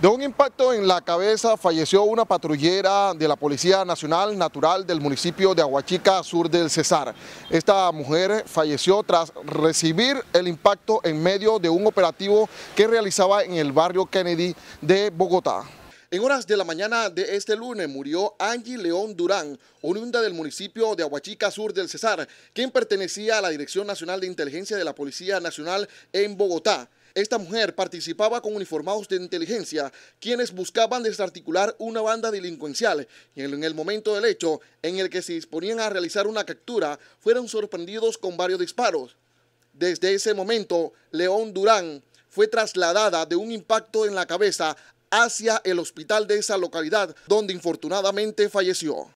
De un impacto en la cabeza falleció una patrullera de la Policía Nacional Natural del municipio de Aguachica, sur del Cesar. Esta mujer falleció tras recibir el impacto en medio de un operativo que realizaba en el barrio Kennedy de Bogotá. En horas de la mañana de este lunes murió Angie León Durán, oriunda del municipio de Aguachica Sur del Cesar, quien pertenecía a la Dirección Nacional de Inteligencia de la Policía Nacional en Bogotá. Esta mujer participaba con uniformados de inteligencia, quienes buscaban desarticular una banda delincuencial y en el momento del hecho en el que se disponían a realizar una captura, fueron sorprendidos con varios disparos. Desde ese momento, León Durán fue trasladada de un impacto en la cabeza hacia el hospital de esa localidad, donde infortunadamente falleció.